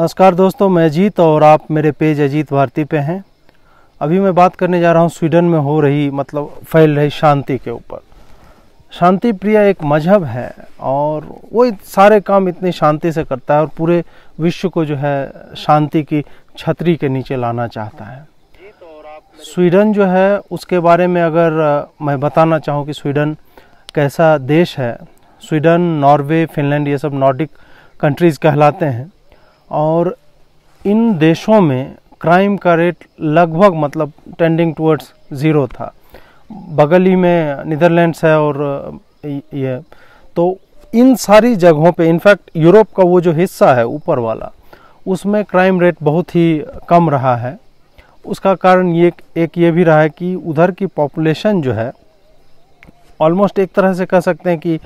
नमस्कार दोस्तों मैं अजीत और आप मेरे पेज अजीत भारती पे हैं अभी मैं बात करने जा रहा हूँ स्वीडन में हो रही मतलब फैल रही शांति के ऊपर शांति प्रिय एक मजहब है और वो सारे काम इतनी शांति से करता है और पूरे विश्व को जो है शांति की छतरी के नीचे लाना चाहता है स्वीडन जो है उसके बारे में अगर मैं बताना चाहूँ कि स्वीडन कैसा देश है स्वीडन नॉर्वे फिनलैंड ये सब नॉर्डिक कंट्रीज़ कहलाते हैं और इन देशों में क्राइम का रेट लगभग मतलब टेंडिंग टुवर्ड्स ज़ीरो था बगल ही में नीदरलैंड्स है और ये तो इन सारी जगहों पे इनफैक्ट यूरोप का वो जो हिस्सा है ऊपर वाला उसमें क्राइम रेट बहुत ही कम रहा है उसका कारण ये एक ये भी रहा है कि उधर की पॉपुलेशन जो है ऑलमोस्ट एक तरह से कह सकते हैं कि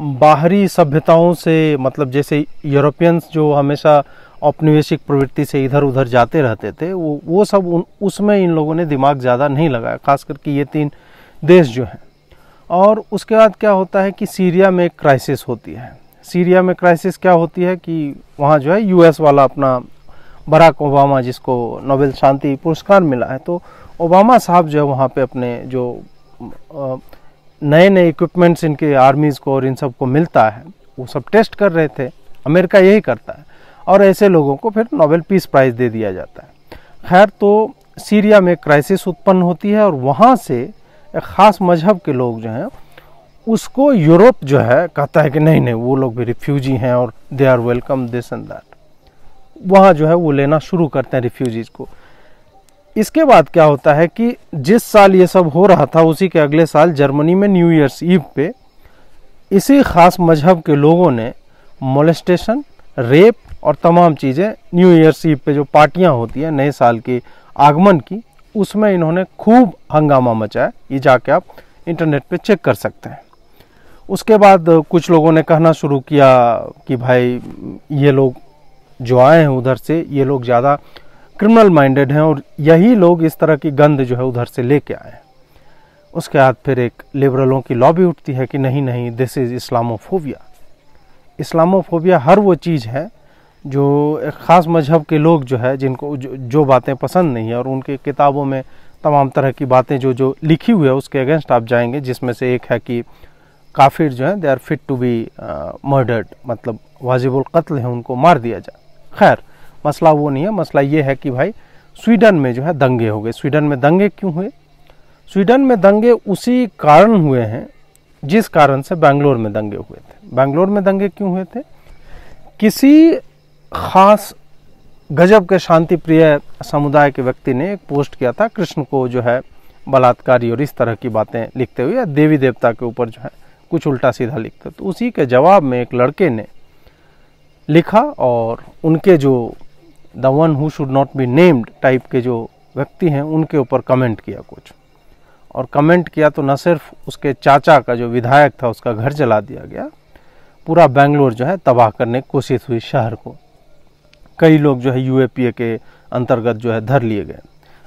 बाहरी सभ्यताओं से मतलब जैसे यूरोपियंस जो हमेशा औपनिवेशिक प्रवृत्ति से इधर उधर जाते रहते थे वो वो सब उन उसमें इन लोगों ने दिमाग ज़्यादा नहीं लगाया खास करके ये तीन देश जो हैं और उसके बाद क्या होता है कि सीरिया में क्राइसिस होती है सीरिया में क्राइसिस क्या होती है कि वहाँ जो है यूएस वाला अपना बराक ओबामा जिसको नोबेल शांति पुरस्कार मिला है तो ओबामा साहब जो है वहाँ पे अपने जो नए नए इक्विपमेंट्स इनके आर्मीज़ को और इन सब को मिलता है वो सब टेस्ट कर रहे थे अमेरिका यही करता है और ऐसे लोगों को फिर नोबेल पीस प्राइज़ दे दिया जाता है खैर तो सीरिया में क्राइसिस उत्पन्न होती है और वहाँ से एक ख़ास मजहब के लोग जो हैं उसको यूरोप जो है कहता है कि नहीं नहीं वो लोग भी रिफ्यूजी हैं और they are welcome this and that वहाँ जो है वो लेना शुरू करते हैं रिफ्यूजीज़ को इसके बाद क्या होता है कि जिस साल ये सब हो रहा था उसी के अगले साल जर्मनी में न्यू ईयर्स ईव पे इसी ख़ास मजहब के लोगों ने मोलेस्टेशन रेप और तमाम चीज़ें न्यू ईयर्स ईव पे जो पार्टियां होती हैं नए साल के आगमन की उसमें इन्होंने खूब हंगामा मचाया ये जाके आप इंटरनेट पे चेक कर सकते हैं उसके बाद कुछ लोगों ने कहना शुरू किया कि भाई ये लोग जो आए हैं उधर से ये लोग ज़्यादा क्रिमिनल माइंडेड हैं और यही लोग इस तरह की गंद जो है उधर से लेके आए हैं उसके बाद फिर एक लिबरलों की लॉबी उठती है कि नहीं नहीं दिस इज़ इस्लामोफोबिया इस्लामोफोबिया हर वो चीज़ है जो एक ख़ास मजहब के लोग जो है जिनको जो, जो बातें पसंद नहीं है और उनके किताबों में तमाम तरह की बातें जो जो लिखी हुई है उसके अगेंस्ट आप जाएंगे जिसमें से एक है कि काफिर जो है they are fit to be murdered मतलब वाजिबुल कत्ल है उनको मार दिया जाए खैर मसला वो नहीं है मसला ये है कि भाई स्वीडन में जो है दंगे हो गए स्वीडन में दंगे क्यों हुए स्वीडन में दंगे उसी कारण हुए हैं जिस कारण से बेंगलोर में दंगे हुए थे बेंगलोर में दंगे क्यों हुए थे किसी खास गजब के शांति प्रिय समुदाय के व्यक्ति ने एक पोस्ट किया था कृष्ण को जो है बलात्कारी और इस तरह की बातें लिखते हुए या देवी देवता के ऊपर जो है कुछ उल्टा सीधा लिखते तो उसी के जवाब में एक लड़के ने लिखा और उनके जो the one who should not be named type के जो व्यक्ति हैं उनके ऊपर कमेंट किया कुछ और कमेंट किया तो न सिर्फ उसके चाचा का जो विधायक था उसका घर जला दिया गया पूरा बेंगलोर जो है तबाह करने की कोशिश हुई शहर को कई लोग जो है यू के अंतर्गत जो है धर लिए गए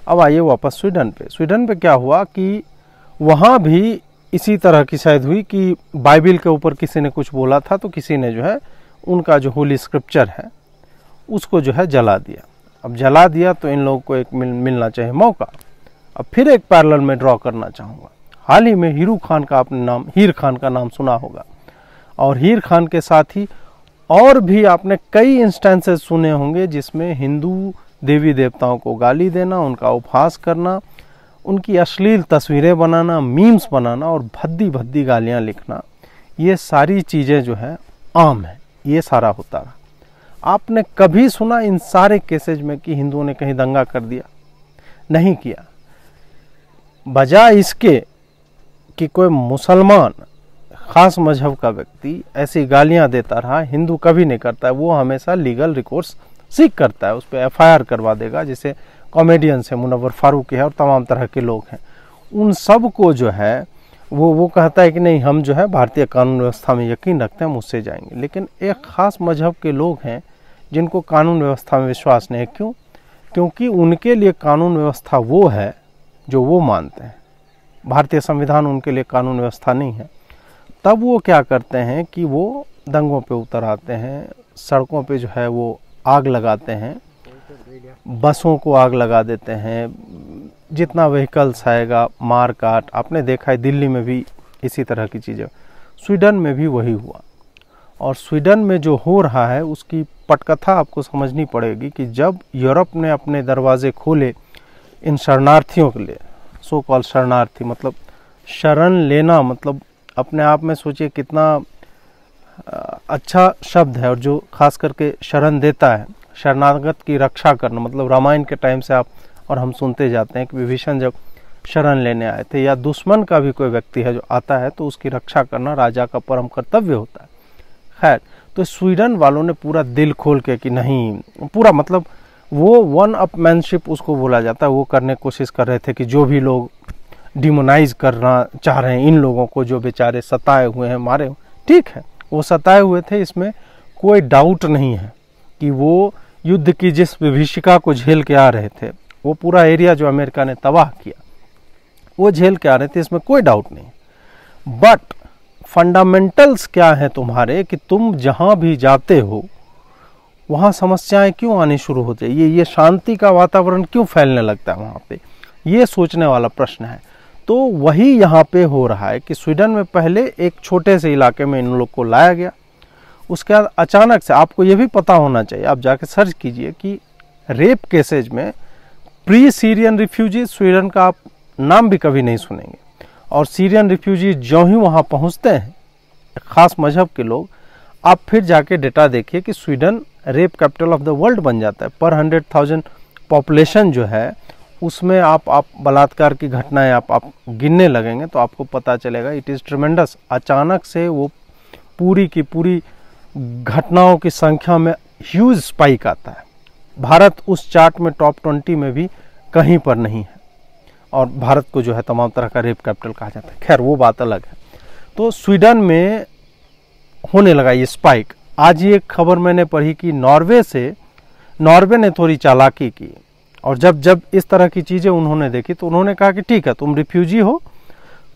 अब आइए वापस स्वीडन पे स्वीडन पे क्या हुआ कि वहाँ भी इसी तरह की शायद हुई कि बाइबिल के ऊपर किसी ने कुछ बोला था तो किसी ने जो है उनका जो होली स्क्रिप्चर है उसको जो है जला दिया अब जला दिया तो इन लोगों को एक मिल, मिलना चाहिए मौका अब फिर एक पैरल में ड्रॉ करना चाहूँगा हाल ही में हीरू खान का आपने नाम हीर खान का नाम सुना होगा और हीर खान के साथ ही और भी आपने कई इंस्टेंसेस सुने होंगे जिसमें हिंदू देवी देवताओं को गाली देना उनका उपहास करना उनकी अश्लील तस्वीरें बनाना मीम्स बनाना और भद्दी भद्दी गालियाँ लिखना ये सारी चीज़ें जो है आम है ये सारा होता रहा आपने कभी सुना इन सारे केसेज में कि हिंदुओं ने कहीं दंगा कर दिया नहीं किया बजाय इसके कि कोई मुसलमान ख़ास मजहब का व्यक्ति ऐसी गालियां देता रहा हिंदू कभी नहीं करता है वो हमेशा लीगल रिकोर्स सीख करता है उस पर एफ करवा देगा जिसे कॉमेडियंस हैं मुनवर फारूक है और तमाम तरह के लोग हैं उन सब को जो है वो वो कहता है कि नहीं हम जो है भारतीय कानून व्यवस्था में यकीन रखते हैं हम उससे जाएंगे लेकिन एक ख़ास मजहब के लोग हैं जिनको कानून व्यवस्था में विश्वास नहीं है क्यों क्योंकि उनके लिए कानून व्यवस्था वो है जो वो मानते हैं भारतीय संविधान उनके लिए कानून व्यवस्था नहीं है तब वो क्या करते हैं कि वो दंगों पे उतर आते हैं सड़कों पे जो है वो आग लगाते हैं बसों को आग लगा देते हैं जितना व्हीकल्स आएगा मार काट आपने देखा है दिल्ली में भी इसी तरह की चीज़ें स्वीडन में भी वही हुआ और स्वीडन में जो हो रहा है उसकी पटकथा आपको समझनी पड़ेगी कि जब यूरोप ने अपने दरवाजे खोले इन शरणार्थियों के लिए सो कॉल शरणार्थी मतलब शरण लेना मतलब अपने आप में सोचिए कितना अच्छा शब्द है और जो खास करके शरण देता है शरणागत की रक्षा करना मतलब रामायण के टाइम से आप और हम सुनते जाते हैं कि विभीषण जब शरण लेने आए थे या दुश्मन का भी कोई व्यक्ति है जो आता है तो उसकी रक्षा करना राजा का परम कर्तव्य होता है खैर तो स्वीडन वालों ने पूरा दिल खोल के कि नहीं पूरा मतलब वो वन अप मैनशिप उसको बोला जाता है वो करने की कोशिश कर रहे थे कि जो भी लोग डिमोनाइज करना चाह रहे हैं इन लोगों को जो बेचारे सताए हुए हैं मारे हुए ठीक है वो सताए हुए थे इसमें कोई डाउट नहीं है कि वो युद्ध की जिस विभीषिका को झेल के आ रहे थे वो पूरा एरिया जो अमेरिका ने तबाह किया वो झेल के आ रहे थे इसमें कोई डाउट नहीं बट फंडामेंटल्स क्या हैं तुम्हारे कि तुम जहाँ भी जाते हो वहाँ समस्याएं क्यों आनी शुरू होती है ये ये शांति का वातावरण क्यों फैलने लगता है वहाँ पे ये सोचने वाला प्रश्न है तो वही यहाँ पे हो रहा है कि स्वीडन में पहले एक छोटे से इलाके में इन लोग को लाया गया उसके बाद अचानक से आपको ये भी पता होना चाहिए आप जाके सर्च कीजिए कि रेप केसेज में प्री सीरियन रिफ्यूजी स्वीडन का आप नाम भी कभी नहीं सुनेंगे और सीरियन रिफ्यूजी जो ही वहाँ पहुँचते हैं ख़ास मजहब के लोग आप फिर जाके डेटा देखिए कि Sweden rape capital of the world बन जाता है पर हंड्रेड थाउजेंड पॉपुलेशन जो है उसमें आप आप बलात्कार की घटनाएं आप आप गिनने लगेंगे तो आपको पता चलेगा इट इज़ ट्रमेंडस अचानक से वो पूरी की पूरी घटनाओं की संख्या में ह्यूज स्पाइक आता है भारत उस चार्ट में टॉप ट्वेंटी में भी कहीं पर नहीं है और भारत को जो है तमाम तरह का रेप कैपिटल कहा जाता है खैर वो बात अलग है तो स्वीडन में होने लगा ये स्पाइक आज ये खबर मैंने पढ़ी कि नॉर्वे से नॉर्वे ने थोड़ी चालाकी की और जब जब इस तरह की चीज़ें उन्होंने देखी तो उन्होंने कहा कि ठीक है तुम रिफ्यूजी हो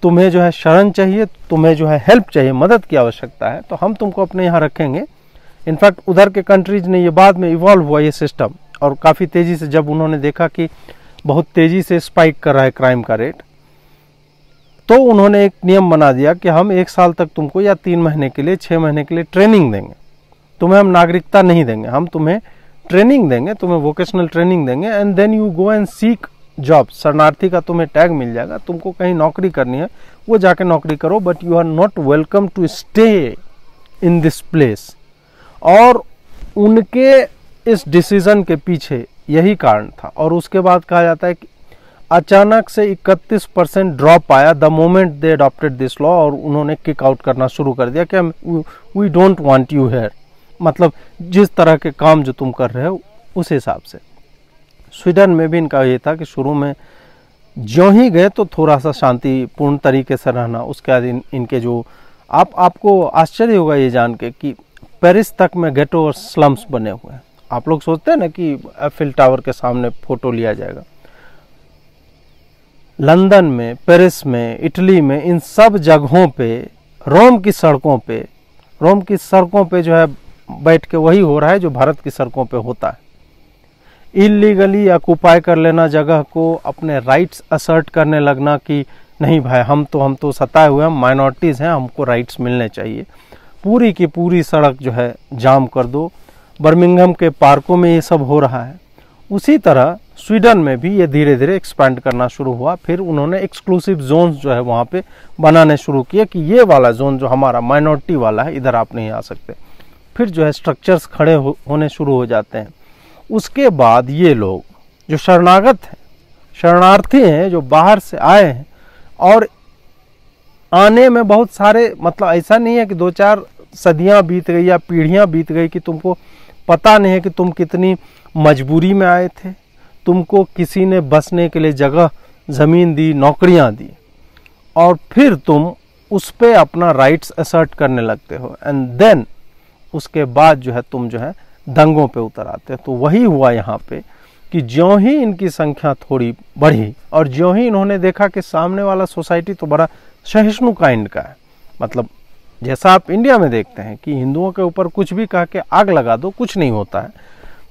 तुम्हें जो है शरण चाहिए तुम्हें जो है हेल्प चाहिए मदद की आवश्यकता है तो हम तुमको अपने यहाँ रखेंगे इनफैक्ट उधर के कंट्रीज ने ये बाद में इवॉल्व हुआ ये सिस्टम और काफ़ी तेज़ी से जब उन्होंने देखा कि बहुत तेज़ी से स्पाइक कर रहा है क्राइम का रेट तो उन्होंने एक नियम बना दिया कि हम एक साल तक तुमको या तीन महीने के लिए छः महीने के लिए ट्रेनिंग देंगे तुम्हें हम नागरिकता नहीं देंगे हम तुम्हें ट्रेनिंग देंगे तुम्हें वोकेशनल ट्रेनिंग देंगे and then you go and seek job शरणार्थी का तुम्हें टैग मिल जाएगा तुमको कहीं नौकरी करनी है वो जाके नौकरी करो but you are not welcome to stay in this place और उनके इस डिसीज़न के पीछे यही कारण था और उसके बाद कहा जाता है कि अचानक से 31 परसेंट ड्रॉप आया the moment they adopted this law और उन्होंने किक आउट करना शुरू कर दिया कि हम we don't want you here मतलब जिस तरह के काम जो तुम कर रहे हो उस हिसाब से स्वीडन में भी इनका ये था कि शुरू में ज्यों ही गए तो थोड़ा सा शांतिपूर्ण तरीके से रहना उसके बाद इन, इनके जो आप आपको आश्चर्य होगा ये जान के कि पेरिस तक में गेटो और स्लम्स बने हुए हैं आप लोग सोचते हैं ना कि एफिल टावर के सामने फ़ोटो लिया जाएगा लंदन में पेरिस में इटली में इन सब जगहों पे रोम की सड़कों पे रोम की सड़कों पे जो है बैठ के वही हो रहा है जो भारत की सड़कों पे होता है इलीगली ऑक्यूपाई कर लेना जगह को अपने राइट्स असर्ट करने लगना कि नहीं भाई हम तो हम तो सताए हुए हैं माइनॉरिटीज़ हैं हमको राइट्स मिलने चाहिए पूरी की पूरी सड़क जो है जाम कर दो बर्मिंगहम के पार्कों में ये सब हो रहा है उसी तरह स्वीडन में भी ये धीरे धीरे एक्सपैंड करना शुरू हुआ फिर उन्होंने एक्सक्लूसिव जोन जो है वहाँ पे बनाने शुरू किए कि ये वाला जोन जो हमारा माइनॉरिटी वाला है इधर आप नहीं आ सकते फिर जो है स्ट्रक्चर्स खड़े हो, होने शुरू हो जाते हैं उसके बाद ये लोग जो शरणागत हैं शरणार्थी हैं जो बाहर से आए हैं और आने में बहुत सारे मतलब ऐसा नहीं है कि दो चार सदियां बीत गई या पीढ़ियां बीत गई कि तुमको पता नहीं है कि तुम कितनी मजबूरी में आए थे तुमको किसी ने बसने के लिए जगह ज़मीन दी नौकरियां दी और फिर तुम उस पर अपना राइट्स असर्ट करने लगते हो एंड देन उसके बाद जो है तुम जो है दंगों पे उतर आते हैं तो वही हुआ यहाँ पे कि ज्यों ही इनकी संख्या थोड़ी बढ़ी और ज्यों ही इन्होंने देखा कि सामने वाला सोसाइटी तो बड़ा सहिष्णु काइंड का है मतलब जैसा आप इंडिया में देखते हैं कि हिंदुओं के ऊपर कुछ भी कह के आग लगा दो कुछ नहीं होता है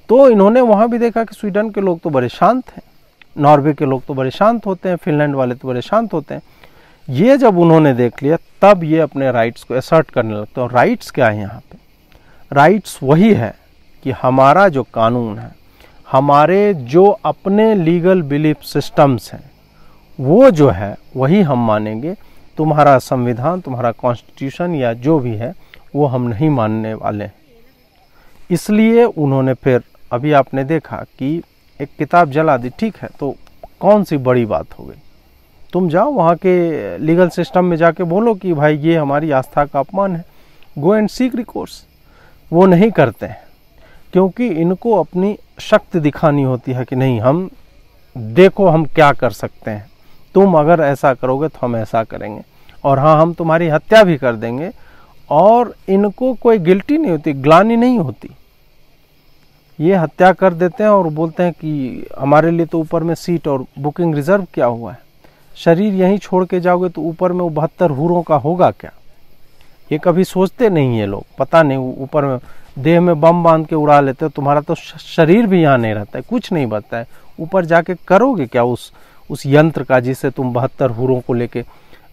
तो इन्होंने वहाँ भी देखा कि स्वीडन के लोग तो बड़े शांत हैं नॉर्वे के लोग तो बड़े शांत होते हैं फिनलैंड वाले तो बड़े शांत होते हैं ये जब उन्होंने देख लिया तब ये अपने राइट्स को असर्ट करने लगते हैं और राइट्स क्या है यहाँ पे राइट्स वही है कि हमारा जो कानून है हमारे जो अपने लीगल बिलीफ सिस्टम्स हैं वो जो है वही हम मानेंगे तुम्हारा संविधान तुम्हारा कॉन्स्टिट्यूशन या जो भी है वो हम नहीं मानने वाले इसलिए उन्होंने फिर अभी आपने देखा कि एक किताब जला दी ठीक है तो कौन सी बड़ी बात हो गई तुम जाओ वहाँ के लीगल सिस्टम में जाके बोलो कि भाई ये हमारी आस्था का अपमान है गो एंड सीक रिकोर्स वो नहीं करते हैं क्योंकि इनको अपनी शक्ति दिखानी होती है कि नहीं हम देखो हम क्या कर सकते हैं तुम अगर ऐसा करोगे तो हम ऐसा करेंगे और हाँ हम तुम्हारी हत्या भी कर देंगे और इनको कोई गिल्टी नहीं होती ग्लानी नहीं होती ये हत्या कर देते हैं और बोलते हैं कि हमारे लिए तो ऊपर में सीट और बुकिंग रिजर्व क्या हुआ है शरीर यहीं छोड़ के जाओगे तो ऊपर में वो बहत्तर हूरों का होगा क्या ये कभी सोचते नहीं है लोग पता नहीं ऊपर में देह में बम बांध के उड़ा लेते हो तुम्हारा तो शरीर भी यहाँ नहीं रहता है कुछ नहीं बचता है ऊपर जाके करोगे क्या उस उस यंत्र का जिससे तुम बहत्तर हुरों को लेके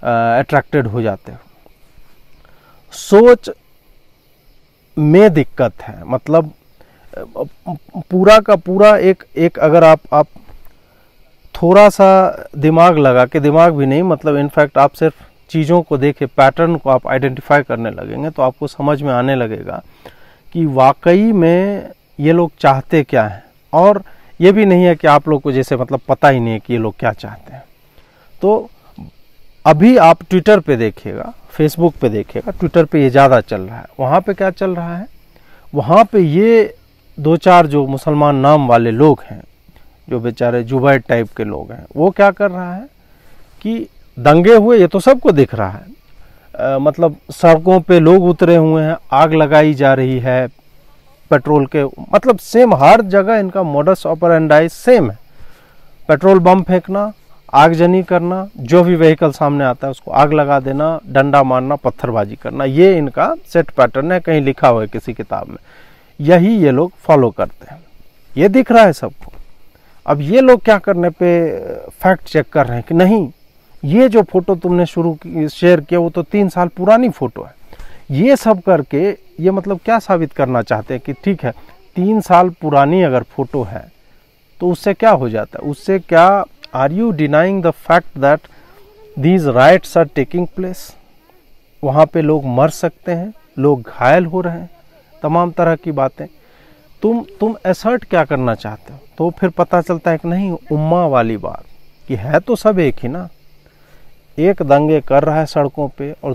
अट्रैक्टेड हो जाते हो सोच में दिक्कत है मतलब पूरा का पूरा एक एक अगर आप आप थोड़ा सा दिमाग लगा के दिमाग भी नहीं मतलब इनफैक्ट आप सिर्फ चीज़ों को देखे पैटर्न को आप आइडेंटिफाई करने लगेंगे तो आपको समझ में आने लगेगा कि वाकई में ये लोग चाहते क्या हैं और ये भी नहीं है कि आप लोग को जैसे मतलब पता ही नहीं है कि ये लोग क्या चाहते हैं तो अभी आप ट्विटर पे देखिएगा फेसबुक पे देखिएगा ट्विटर पे ये ज़्यादा चल रहा है वहाँ पे क्या चल रहा है वहाँ पे ये दो चार जो मुसलमान नाम वाले लोग हैं जो बेचारे जुबैर टाइप के लोग हैं वो क्या कर रहा है कि दंगे हुए ये तो सबको दिख रहा है आ, मतलब सड़कों पे लोग उतरे हुए हैं आग लगाई जा रही है पेट्रोल के मतलब सेम हर जगह इनका एंड डाइज सेम है पेट्रोल बम फेंकना आगजनी करना जो भी व्हीकल सामने आता है उसको आग लगा देना डंडा मारना पत्थरबाजी करना ये इनका सेट पैटर्न है कहीं लिखा हुआ है किसी किताब में यही ये लोग फॉलो करते हैं ये दिख रहा है सबको अब ये लोग क्या करने पे फैक्ट चेक कर रहे हैं कि नहीं ये जो फोटो तुमने शुरू शेयर किया वो तो तीन साल पुरानी फोटो है ये सब करके ये मतलब क्या साबित करना चाहते हैं कि ठीक है तीन साल पुरानी अगर फोटो है तो उससे क्या हो जाता है उससे क्या are you denying the fact that these riots are taking place वहाँ पे लोग मर सकते हैं लोग घायल हो रहे हैं तमाम तरह की बातें तुम तुम एसर्ट क्या करना चाहते हो तो फिर पता चलता है कि नहीं उम्मा वाली बात कि है तो सब एक ही ना एक दंगे कर रहा है सड़कों पे और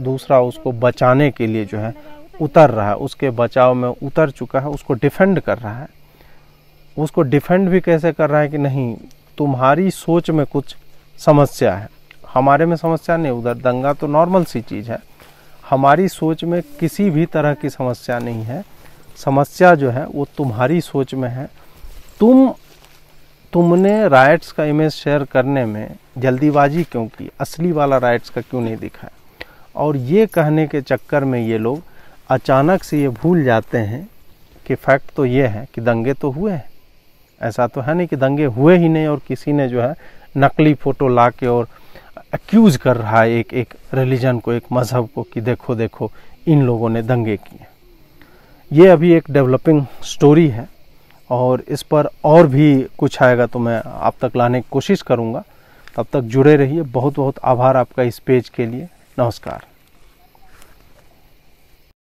दूसरा उसको बचाने के लिए जो है उतर रहा है उसके बचाव में उतर चुका है उसको डिफेंड कर रहा है उसको डिफेंड भी कैसे कर रहा है कि नहीं तुम्हारी सोच में कुछ समस्या है हमारे में समस्या नहीं उधर दंगा तो नॉर्मल सी चीज़ है हमारी सोच में किसी भी तरह की समस्या नहीं है समस्या जो है वो तुम्हारी सोच में है तुम तुमने राइट्स का इमेज शेयर करने में जल्दीबाजी क्यों की असली वाला राइट्स का क्यों नहीं दिखाया और ये कहने के चक्कर में ये लोग अचानक से ये भूल जाते हैं कि फैक्ट तो ये है कि दंगे तो हुए हैं ऐसा तो है नहीं कि दंगे हुए ही नहीं और किसी ने जो है नकली फ़ोटो ला के और एक्यूज़ कर रहा है एक एक रिलीजन को एक मज़हब को कि देखो देखो इन लोगों ने दंगे किए ये अभी एक डेवलपिंग स्टोरी है और इस पर और भी कुछ आएगा तो मैं आप तक लाने की कोशिश करूँगा तब तक जुड़े रहिए बहुत बहुत आभार आपका इस पेज के लिए नमस्कार